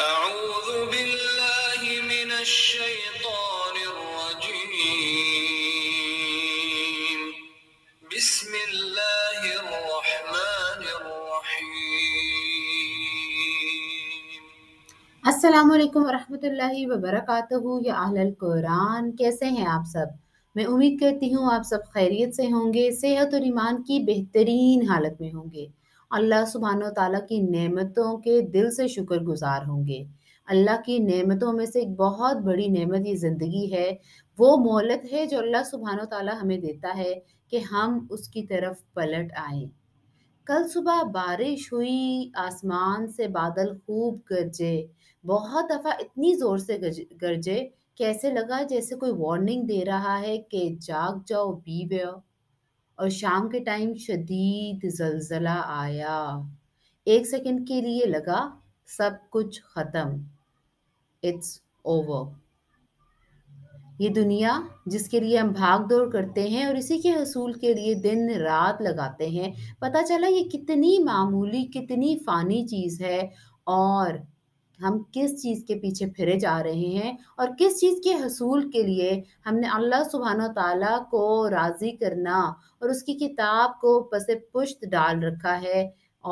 أعوذ بالله من الشيطان الرجيم या अहल कुरान कैसे हैं आप सब मैं उम्मीद करती हूँ आप सब खैरियत से होंगे सेहत और ईमान की बेहतरीन हालत में होंगे अल्लाह सुबहान तला की नमतों के दिल से शुक्र गुजार होंगे अल्लाह की नमतों में से एक बहुत बड़ी नमत ये ज़िंदगी है वो मोहलत है जो अल्लाह सुबहान तला हमें देता है कि हम उसकी तरफ पलट आए कल सुबह बारिश हुई आसमान से बादल खूब गरजे बहुत दफ़ा इतनी ज़ोर से गरजे कैसे लगा जैसे कोई वार्निंग दे रहा है कि जाग जाओ बी बो और शाम के टाइम शदीद जलजला आया एक सेकंड के लिए लगा सब कुछ ख़त्म इट्स ओवर ये दुनिया जिसके लिए हम भाग दौड़ करते हैं और इसी के हसूल के लिए दिन रात लगाते हैं पता चला ये कितनी मामूली कितनी फ़ानी चीज़ है और हम किस चीज़ के पीछे फिरे जा रहे हैं और किस चीज़ के हसूल के लिए हमने अल्लाह सुबहान तला को राज़ी करना और उसकी किताब को पस पुश्त डाल रखा है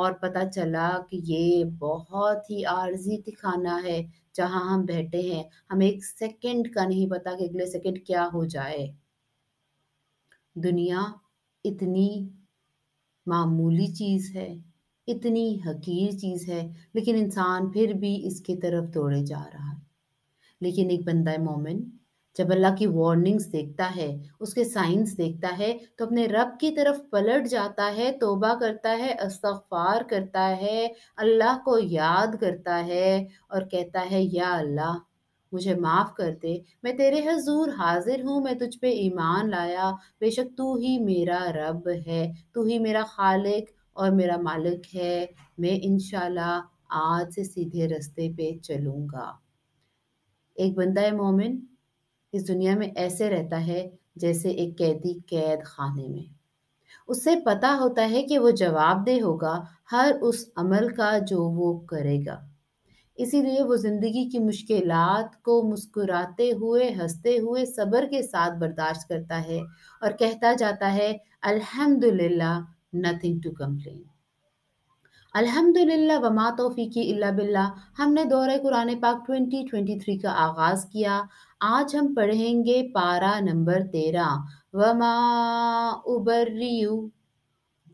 और पता चला कि ये बहुत ही आर्जी खाना है जहाँ हम बैठे हैं हमें एक सेकंड का नहीं पता कि अगले सेकंड क्या हो जाए दुनिया इतनी मामूली चीज़ है इतनी हकीर चीज़ है लेकिन इंसान फिर भी इसके तरफ दौड़े जा रहा है लेकिन एक बंदा मोमिन जब अल्लाह की वार्निंग्स देखता है उसके साइंस देखता है तो अपने रब की तरफ पलट जाता है तोबा करता है अस्तफार करता है अल्लाह को याद करता है और कहता है या अल्लाह मुझे माफ़ कर दे मैं तेरे हजूर हाजिर हूँ मैं तुझ पे ईमान लाया बेशक तू ही मेरा रब है तू ही मेरा खालिक और मेरा मालिक है मैं इन आज से सीधे रास्ते पे चलूँगा एक बंदा है मोमिन इस दुनिया में ऐसे रहता है जैसे एक कैदी कैद खाने में उससे पता होता है कि वो जवाबदेह होगा हर उस अमल का जो वो करेगा इसीलिए वो ज़िंदगी की मुश्किल को मुस्कुराते हुए हंसते हुए सब्र के साथ बर्दाश्त करता है और कहता जाता है अल्हम्दुलिल्लाह नथिंग टू कम्प्लेन अल्हम्दुलिल्लाह वमा तोफ़ीकी इल्ला बिल्ला हमने दौरे कुरान पाक 2023 का आगाज़ किया आज हम पढ़ेंगे पारा नंबर तेरह वमा उबर्रियू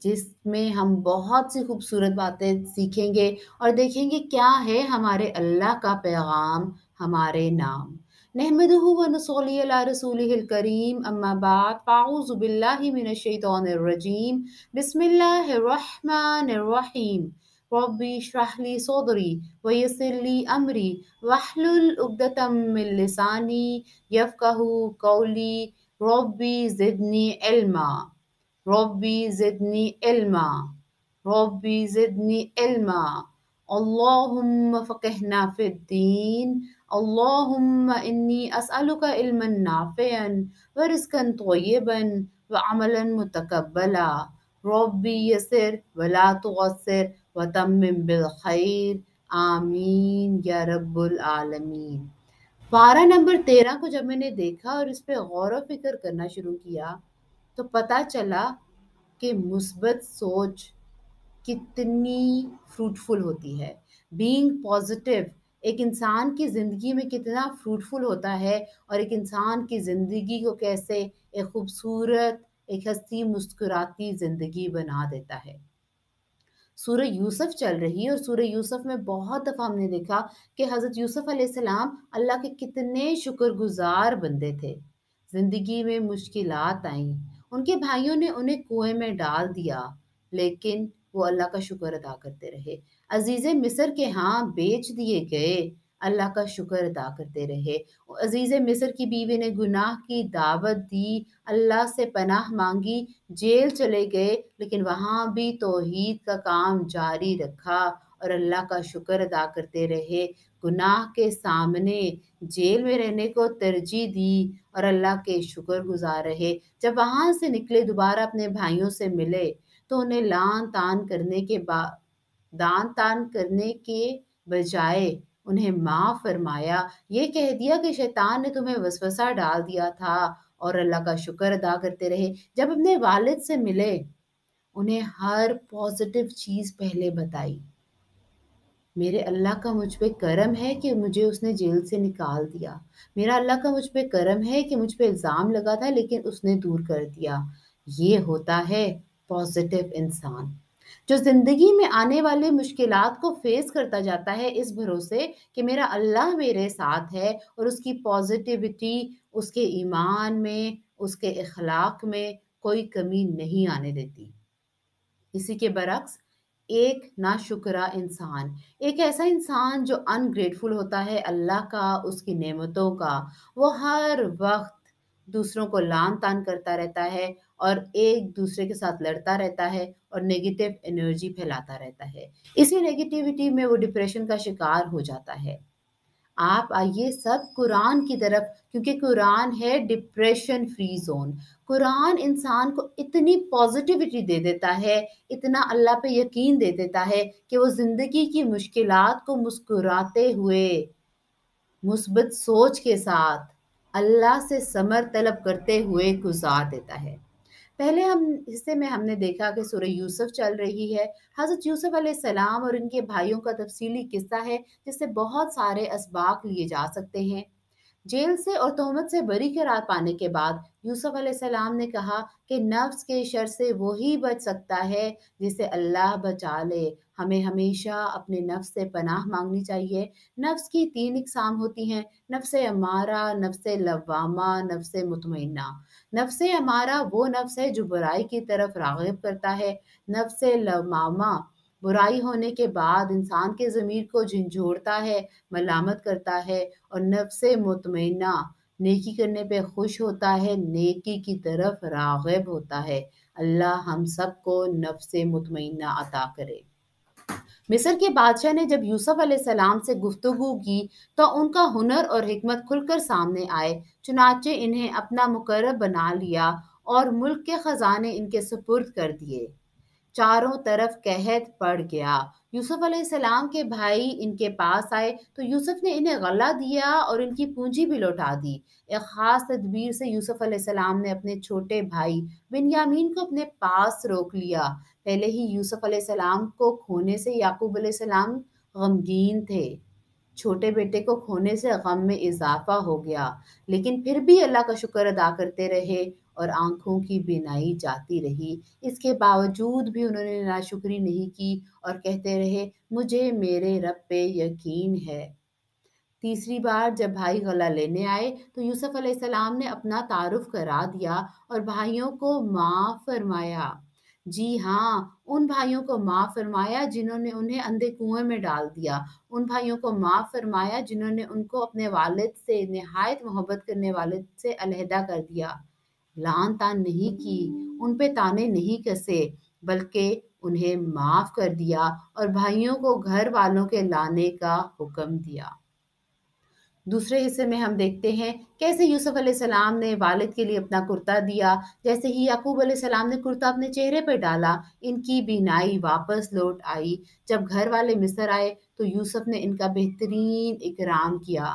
जिसमें हम बहुत सी खूबसूरत बातें सीखेंगे और देखेंगे क्या है हमारे अल्लाह का पैगाम हमारे नाम نحمده ونصلي على رسوله الكريم أما بعد فأعوذ بالله من الشيطان الرجيم بسم الله الرحمن الرحيم ربي اشرح لي صدري ويسر لي أمري واحلل عقدة من لساني يفقه قولي ربي زدني علما ربي زدني علما ربي زدني علما اللهم فقهنا في الدين اللهم إني أسألك علما نافعا ورزقا طيبا وعملا متقبلا ربي يسر ولا تغسر وتمم بالخير आमीन या रब्बुल आलमीन पारा नंबर तेरह को जब मैंने देखा और इस पर गौर व फिक्र करना शुरू किया तो पता चला कि मुस्बत सोच कितनी फ्रूटफुल होती है बीइंग पॉजिटिव एक इंसान की ज़िंदगी में कितना फ्रूटफुल होता है और एक इंसान की ज़िंदगी को कैसे एक खूबसूरत एक हस्ती मुस्कुराती ज़िंदगी बना देता है सूर्य यूसुफ चल रही है और सूर्य यूसुफ में बहुत दफ़ा हमने देखा कि हज़रत यूसुफ अलैहिस्सलाम अल्लाह के कितने शुक्रगुजार बंदे थे ज़िंदगी में मुश्किल आई उनके भाइयों ने उन्हें कुएं में डाल दिया लेकिन वो अल्लाह का शुक्र अदा करते रहे अजीज़ मिस्र के हाँ बेच दिए गए अल्लाह का शुक्र अदा करते रहे अजीज़ मिस्र की बीवी ने गुनाह की दावत दी अल्लाह से पनाह मांगी जेल चले गए लेकिन वहाँ भी तोहद का काम जारी रखा और अल्लाह का शुक्र अदा करते रहे गुनाह के सामने जेल में रहने को तरजीह दी और अल्लाह के शुक्र गुजार रहे जब वहाँ से निकले दोबारा अपने भाइयों से मिले तो उन्हें लान तान करने के बाद दान तान करने के बजाय उन्हें माँ फरमाया ये कह दिया कि शैतान ने तुम्हें वसवसा डाल दिया था और अल्लाह का शुक्र अदा करते रहे जब अपने वालिद से मिले उन्हें हर पॉजिटिव चीज़ पहले बताई मेरे अल्लाह का मुझ पर करम है कि मुझे उसने जेल से निकाल दिया मेरा अल्लाह का मुझ पर करम है कि मुझ पर इल्ज़ाम लगा था लेकिन उसने दूर कर दिया ये होता है पॉजिटिव इंसान जो ज़िंदगी में आने वाले मुश्किल को फेस करता जाता है इस भरोसे कि मेरा अल्लाह मेरे साथ है और उसकी पॉजिटिविटी उसके ईमान में उसके अखलाक में कोई कमी नहीं आने देती इसी के बरक्स एक ना शुक्र इंसान एक ऐसा इंसान जो अनग्रेटफुल होता है अल्लाह का उसकी नेमतों का वो हर वक्त दूसरों को लान तान करता रहता है और एक दूसरे के साथ लड़ता रहता है और नेगेटिव एनर्जी फैलाता रहता है इसी नेगेटिविटी में वो डिप्रेशन का शिकार हो जाता है आप आइए सब कुरान की तरफ क्योंकि कुरान है डिप्रेशन फ्री जोन कुरान इंसान को इतनी पॉजिटिविटी दे देता है इतना अल्लाह पे यकीन दे देता है कि वो ज़िंदगी की मुश्किलात को मुस्कुराते हुए मुस्बत सोच के साथ अल्लाह से समर तलब करते हुए गुजार देता है पहले हम हिस्से में हमने देखा कि सूर्य यूसुफ चल रही है हज़रत यूसुफ सलाम और उनके भाइयों का तफसीली किस्सा है जिससे बहुत सारे इसबाक लिए जा सकते हैं जेल से और तहमत से बरी करार पाने के बाद यूसुफ सलाम ने कहा कि नफ्स के शर से वही बच सकता है जिसे अल्लाह बचा ले हमें हमेशा अपने नफ्स से पनाह मांगनी चाहिए नफ्स की तीन इकसाम होती हैं नफ्स अमारा नफ्स लवामा नफ्स मुतमना नफ्स अमारा वो नफ्स है जो बुराई की तरफ रागब करता है नफ्स लवामा बुराई होने के बाद इंसान के ज़मीर को झंझोड़ता है मलामत करता है और नफ्स मुतमना नेकी करने पे खुश होता है नेकी की तरफ रागब होता है अल्लाह हम सबको नफ्स मुतमना अता करे मिस्र के बादशाह ने जब यूसुफ सलाम से गुफ्तगु की तो उनका हुनर और हमत खुलकर सामने आए चुनाचे इन्हें अपना मुकर्रब बना लिया और मुल्क के ख़जाने इनके सुपुर्द कर दिए चारों तरफ कहत पड़ गया यूसुफ अलैहिस्सलाम के भाई इनके पास आए तो यूसुफ ने इन्हें गला दिया और इनकी पूंजी भी लौटा दी एक ख़ास तदबीर से यूसुफ अलैहिस्सलाम ने अपने छोटे भाई बिनयामीन को अपने पास रोक लिया पहले ही यूसुफ अलैहिस्सलाम को खोने से याकूब अलैहिस्सलाम गमगीन थे छोटे बेटे को खोने से गम में इजाफा हो गया लेकिन फिर भी अल्लाह का शुक्र अदा करते रहे और आंखों की बिनाई जाती रही इसके बावजूद भी उन्होंने नाशुक्री नहीं की और कहते रहे मुझे मेरे रब पे यकीन है तीसरी बार जब भाई गला लेने आए तो यूसुफ अलैहिस्सलाम ने अपना तारुफ करा दिया और भाइयों को माँ फरमाया जी हाँ उन भाइयों को माँ फरमाया जिन्होंने उन्हें अंधे कुएं में डाल दिया उन भाइयों को माँ फरमाया जिन्होंने उनको अपने वालिद से नहायत मोहब्बत करने वालिद से अलहदा कर दिया लान तान नहीं की उन पे ताने नहीं कसे बल्कि उन्हें माफ़ कर दिया और भाइयों को घर वालों के लाने का हुक्म दिया दूसरे हिस्से में हम देखते हैं कैसे यूसुफ सलाम ने वालिद के लिए अपना कुर्ता दिया जैसे ही याकूब सलाम ने कुर्ता अपने चेहरे पर डाला इनकी बीनाई वापस लौट आई जब घर वाले मिस्र आए तो यूसुफ ने इनका बेहतरीन इकराम किया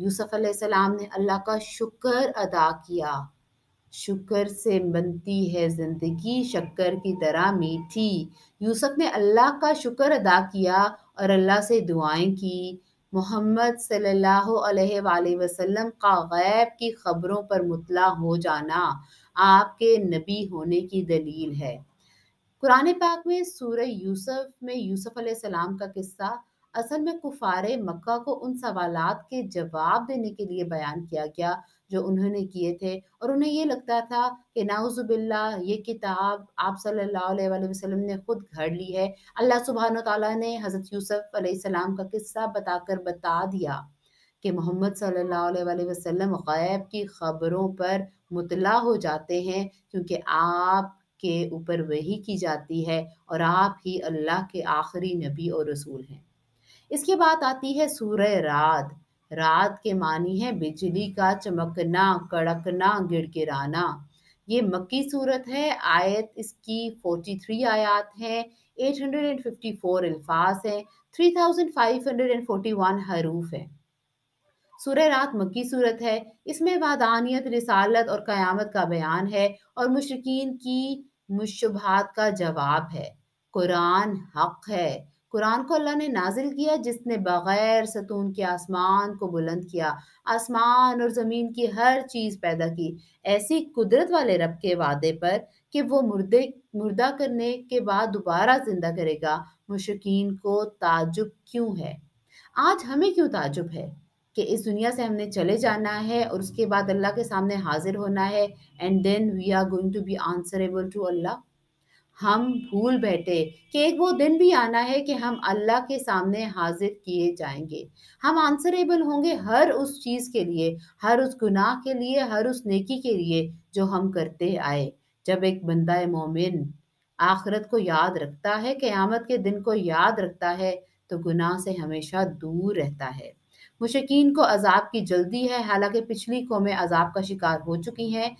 यूसुफ सलाम ने अल्लाह का शुक्र अदा किया शुक्र से बनती है ज़िंदगी शक्कर की तरह मीठी यूसुफ ने अल्लाह का शुक्र अदा किया और अल्लाह से दुआएं की मोहम्मद सल्लल्लाहु अलैहि वसल्लम का गैब की ख़बरों पर मुतला हो जाना आपके नबी होने की दलील है कुरान पाक में सूर्य यूसुफ में यूसुफ सलाम का किस्सा असल में कुफारे मक्का को उन सवालात के जवाब देने के लिए बयान किया गया जो उन्होंने किए थे और उन्हें ये लगता था कि नाउजुबिल्ला ये किताब आप सल्लल्लाहु अलैहि वसल्लम ने खुद घड़ ली है अल्लाह सुबहान ताली ने हज़रत यूसुफ़ सलाम का किस्सा बताकर बता दिया कि मोहम्मद सल्लल्लाहु अलैहि वसल्लम गैब की ख़बरों पर मुतला हो जाते हैं क्योंकि आप के ऊपर वही की जाती है और आप ही अल्लाह के आखिरी नबी और रसूल हैं इसके बाद आती है सूर्य रात रात के मानी है बिजली का चमकना कड़कना गिड़गिड़ाना ये मक्की सूरत है आयत इसकी 43 आयात हैं 854 अल्फाज हैं 3541 हरूफ है सूर्य रात मक्की सूरत है इसमें वादानियत रिसालत और क़यामत का बयान है और मुशरकिन की मुशबहात का जवाब है कुरान हक है कुरान को अल्लाह ने नाजिल किया जिसने बग़ैर सतून के आसमान को बुलंद किया आसमान और ज़मीन की हर चीज़ पैदा की ऐसी कुदरत वाले रब के वादे पर कि वो मुर्दे मुर्दा करने के बाद दोबारा ज़िंदा करेगा मुशकिन को ताजुब क्यों है आज हमें क्यों ताजुब है कि इस दुनिया से हमने चले जाना है और उसके बाद अल्लाह के सामने हाजिर होना है and then we are going to be answerable to Allah हम भूल बैठे कि एक वो दिन भी आना है कि हम अल्लाह के सामने हाजिर किए जाएंगे हम आंसरेबल होंगे हर उस चीज़ के लिए हर उस गुनाह के लिए हर उस नेकी के लिए जो हम करते आए जब एक बंदा मोमिन आखरत को याद रखता है क़यामत के दिन को याद रखता है तो गुनाह से हमेशा दूर रहता है मुशकिन को अजाब की जल्दी है हालांकि पिछली कौमें अजाब का शिकार हो चुकी हैं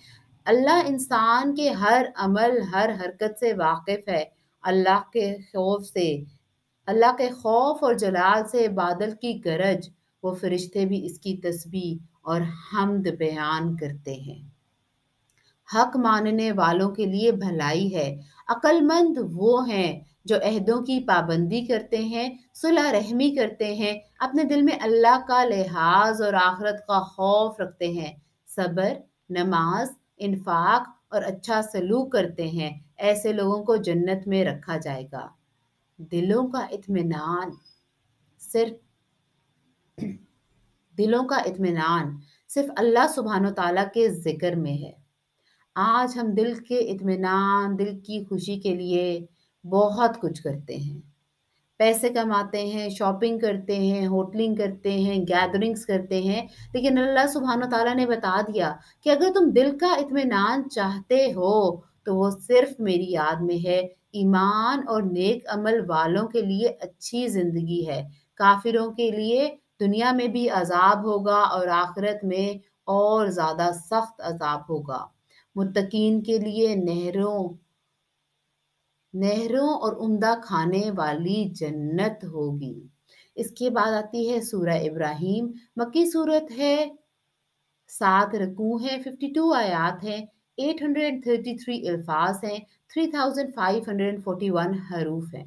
अल्लाह इंसान के हर अमल हर हरकत से वाकिफ़ है अल्लाह के खौफ से अल्लाह के खौफ और जलाल से बादल की गरज वो फरिश्ते भी इसकी तस्बीह और हमद बयान करते हैं हक मानने वालों के लिए भलाई है अक्लमंद वो हैं जो अहदों की पाबंदी करते हैं सुलह रहमी करते हैं अपने दिल में अल्लाह का लिहाज और आखरत का खौफ रखते हैं सब्र नमाज इनफाक और अच्छा सलूक करते हैं ऐसे लोगों को जन्नत में रखा जाएगा दिलों का इत्मीनान सिर्फ दिलों का इत्मीनान सिर्फ अल्लाह सुबहान तला के ज़िक्र में है आज हम दिल के इत्मीनान दिल की खुशी के लिए बहुत कुछ करते हैं पैसे कमाते हैं शॉपिंग करते हैं होटलिंग करते हैं गैदरिंग्स करते हैं लेकिन अल्लाह सुबहान तला ने बता दिया कि अगर तुम दिल का इतमान चाहते हो तो वो सिर्फ मेरी याद में है ईमान और नेक अमल वालों के लिए अच्छी ज़िंदगी है काफिरों के लिए दुनिया में भी अजाब होगा और आखिरत में और ज़्यादा सख्त अजाब होगा मुतकीन के लिए नहरों नहरों और उम्दा खाने वाली जन्नत होगी इसके बाद आती है सूरह इब्राहिम मक्की सूरत है सात रकू हैं फिफ्टी टू आयात हैं 833 अल्फाज हैं 3541 हरूफ हैं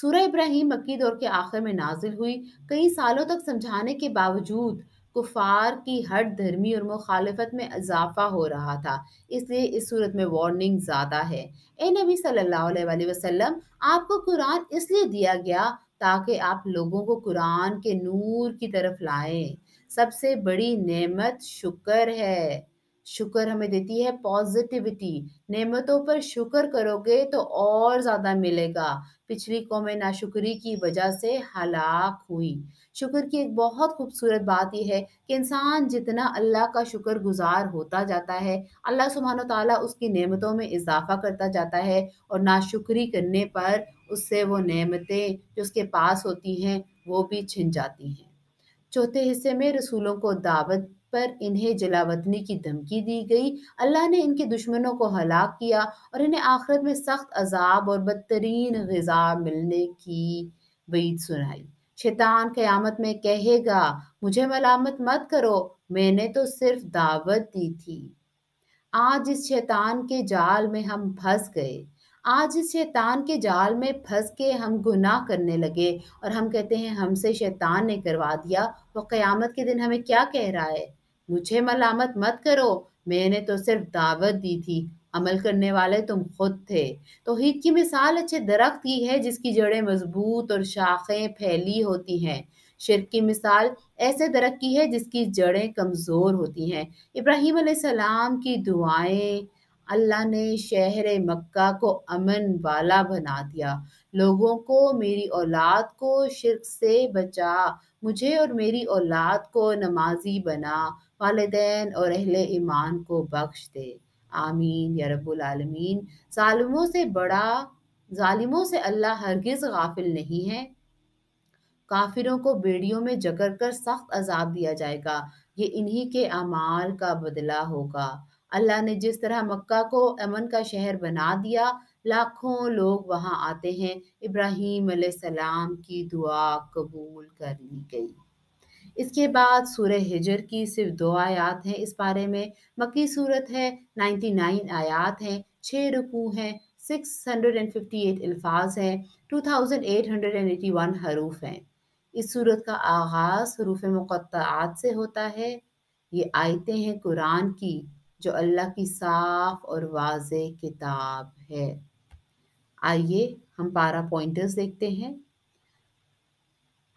सूरह इब्राहिम मक्की दौर के आखिर में नाजिल हुई कई सालों तक समझाने के बावजूद कुफार की हर धर्मी और मुखालफत में इजाफा हो रहा था इसलिए इस सूरत में वार्निंग ज़्यादा है ए नबी सल्लल्लाहु अलैहि वसल्लम आपको कुरान इसलिए दिया गया ताकि आप लोगों को कुरान के नूर की तरफ लाएं सबसे बड़ी नेमत शुक्र है शुक्र हमें देती है पॉजिटिविटी नेमतों पर शुक्र करोगे तो और ज़्यादा मिलेगा पिछली कौमें नाशुक्री की वजह से हलाक हुई शुक्र की एक बहुत खूबसूरत बात यह है कि इंसान जितना अल्लाह का शुक्र गुजार होता जाता है अल्लाह सुबहान तला उसकी नेमतों में इजाफा करता जाता है और नाशुक्री करने पर उससे वो नेमतें जो उसके पास होती हैं वो भी छिन जाती हैं चौथे हिस्से में रसूलों को दावत पर इन्हें जलावतनी की धमकी दी गई अल्लाह ने इनके दुश्मनों को हलाक किया और इन्हें आखिरत में सख्त अजाब और बदतरीन गजा मिलने की वईद सुनाई शैतान क़यामत में कहेगा मुझे मलामत मत करो मैंने तो सिर्फ दावत दी थी आज इस शैतान के जाल में हम फंस गए आज इस शैतान के जाल में फंस के हम गुनाह करने लगे और हम कहते हैं हमसे शैतान ने करवा दिया वो क़यामत के दिन हमें क्या कह रहा है मुझे मलामत मत करो मैंने तो सिर्फ दावत दी थी अमल करने वाले तुम खुद थे हीद की मिसाल अच्छे दरख्त की है जिसकी जड़ें मजबूत और शाखें फैली होती हैं शिरक की मिसाल ऐसे दरख्त की है जिसकी जड़ें कमज़ोर होती हैं इब्राहिम सलाम की दुआएं अल्लाह ने शहर मक्का को अमन वाला बना दिया लोगों को मेरी औलाद को शिरक से बचा मुझे और मेरी औलाद को नमाजी बना वालदेन और अहल ईमान को बख्श दे आमीन या रबालमीन ालमों से बड़ा ालिमों से अल्लाह हरगिज़ गाफिल नहीं है काफिरों को बेड़ियों में जकड़ कर सख्त अजाब दिया जाएगा ये इन्हीं के अमाल का बदला होगा अल्लाह ने जिस तरह मक्का को अमन का शहर बना दिया लाखों लोग वहां आते हैं इब्राहिम सलाम की दुआ कबूल कर ली गई इसके बाद सूर हिजर की सिर्फ दो आयात हैं इस बारे में मक्की सूरत है 99 आयात हैं छः रुकू हैं 658 अल्फाज हैं 2881 हरूफ हैं इस सूरत का आगाज़ हरूफ मुक़ात से होता है ये आयतें हैं कुरान की जो अल्लाह की साफ और वाज किताब है आइए हम पारा पॉइंटर्स देखते हैं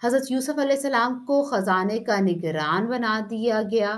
हज़रत यूसुफ सलाम को ख़जाने का निगरान बना दिया गया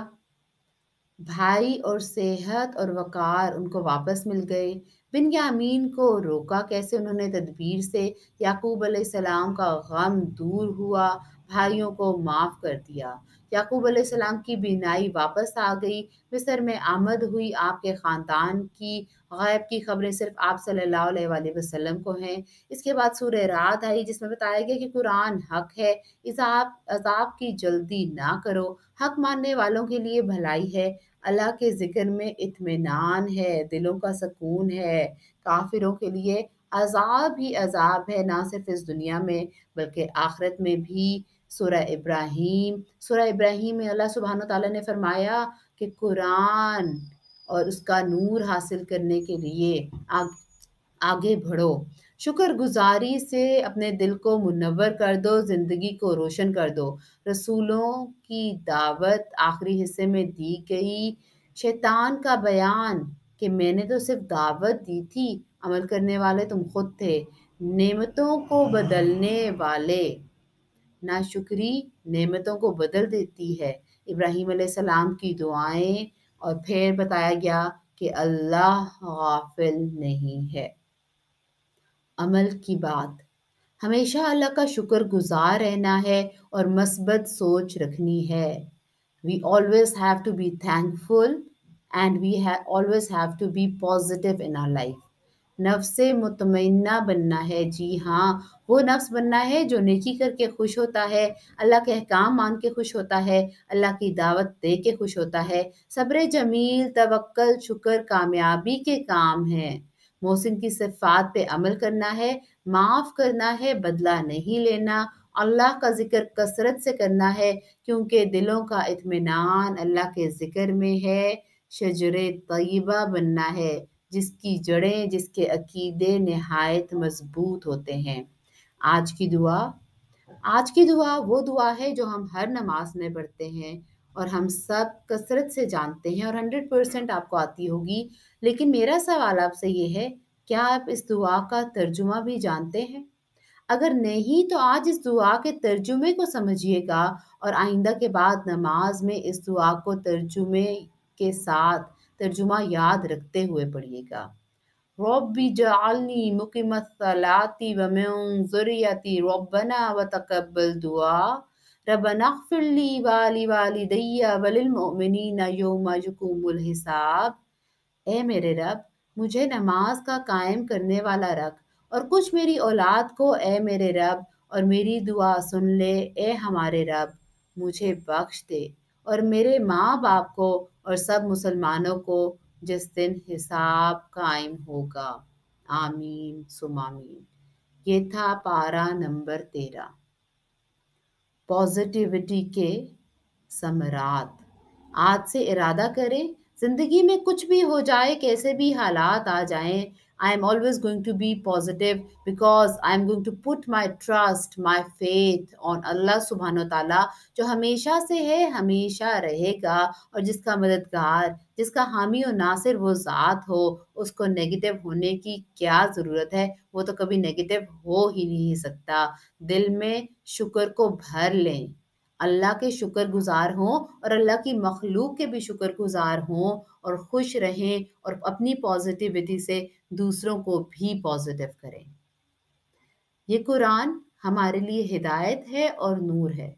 भाई और सेहत और वक़ार उनको वापस मिल गए बिन यामीन को रोका कैसे उन्होंने तदबीर से याकूब सलाम का गम दूर हुआ भाइयों को माफ़ कर दिया याकूब सलाम की बीनाई वापस आ गई मिस्र में आमद हुई आपके ख़ानदान की गैब की खबरें सिर्फ आप सल्लल्लाहु अलैहि वसल्लम को हैं इसके बाद सूर्य रात आई जिसमें बताया गया कि कुरान हक है इजाब अजाब की जल्दी ना करो हक मानने वालों के लिए भलाई है अल्लाह के ज़िक्र में इतमान है दिलों का सकून है काफिरों के लिए अजाब ही अजाब है ना सिर्फ इस दुनिया में बल्कि आखरत में भी सूर्य हम्म। इब्राहीम सूर्य इब्राहिम में अल्लाह सुबहान तला ने फरमाया कि कुरान और उसका नूर हासिल करने के लिए आग, आगे बढ़ो शुक्रगुजारी से अपने दिल को मुनवर कर दो ज़िंदगी को रोशन कर दो रसूलों की दावत आखिरी हिस्से में दी गई शैतान का बयान कि मैंने तो सिर्फ दावत दी थी अमल करने वाले तुम खुद थे नेमतों को बदलने वाले नाशुक्री नेमतों को बदल देती है इब्राहिम सलाम की दुआएं और फिर बताया गया कि अल्लाह गाफिल नहीं है अमल की बात हमेशा अल्लाह का शुक्र गुजार रहना है और मस्बत सोच रखनी है we always have to be thankful and we always have to be positive in our life नफ्स से मुतमना बनना है जी हाँ वो नफ्स बनना है जो नेकी करके खुश होता है अल्लाह के अहकाम मान के खुश होता है अल्लाह की दावत दे के खुश होता है सब्र जमील तवक्ल शुक्र कामयाबी के काम है मोहसिन की सिफात पे अमल करना है माफ़ करना है बदला नहीं लेना अल्लाह का जिक्र कसरत से करना है क्योंकि दिलों का इतमान अल्लाह के जिक्र में है शजर तयबा बनना है जिसकी जड़ें जिसके अकीदे नहायत मजबूत होते हैं आज की दुआ आज की दुआ वो दुआ है जो हम हर नमाज में पढ़ते हैं और हम सब कसरत से जानते हैं और हंड्रेड परसेंट आपको आती होगी लेकिन मेरा सवाल आपसे ये है क्या आप इस दुआ का तर्जुमा भी जानते हैं अगर नहीं तो आज इस दुआ के तर्जुमे को समझिएगा और आइंदा के बाद नमाज में इस दुआ को तर्जुमे के साथ तर्जुमा याद रखते हुए पढ़िएगा जालनी व तकबल दुआ वाली वाली दैया हिसाब ए मेरे रब मुझे नमाज का कायम करने वाला रख और कुछ मेरी औलाद को ए मेरे रब और मेरी दुआ सुन ले ए हमारे रब मुझे बख्श दे और मेरे माँ बाप को और सब मुसलमानों को जिस दिन हिसाब कायम होगा आमीन सुमामीन ये था पारा नंबर तेरह पॉजिटिविटी के समरात आज से इरादा करें ज़िंदगी में कुछ भी हो जाए कैसे भी हालात आ जाएं I am always going to be positive because I am going to put my trust, my faith on Allah subhanahu wa ta'ala जो हमेशा से है हमेशा रहेगा और जिसका मददगार जिसका हामी और नासिर वो ज़ात हो उसको नेगेटिव होने की क्या ज़रूरत है वो तो कभी नेगेटिव हो ही नहीं सकता दिल में शुक्र को भर लें अल्लाह के शुक्र गुज़ार हों और अल्लाह की मखलूक के भी शुक्रगुजार हों और खुश रहें और अपनी पॉजिटिविटी से दूसरों को भी पॉजिटिव करें ये कुरान हमारे लिए हिदायत है और नूर है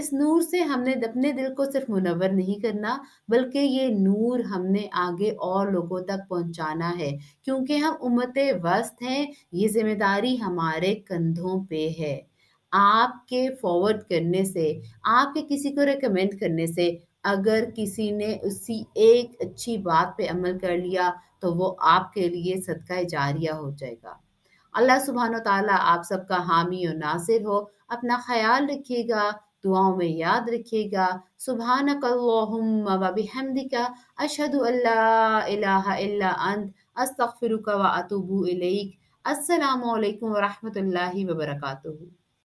इस नूर से हमने अपने दिल को सिर्फ मुनवर नहीं करना बल्कि ये नूर हमने आगे और लोगों तक पहुंचाना है क्योंकि हम उम्मत वस्त हैं ये जिम्मेदारी हमारे कंधों पे है आपके फॉरवर्ड करने से आपके किसी को रेकमेंड करने से अगर किसी ने उसी एक अच्छी बात पे अमल कर लिया तो वो आपके लिए सदका जारिया हो जाएगा अल्लाह सुबहान तला आप सबका हामी और नासिर हो अपना ख्याल रखिएगा दुआओं में याद रखिएगा सुबहान नमदिका अशद अंत असलकम वरहमल वबरकू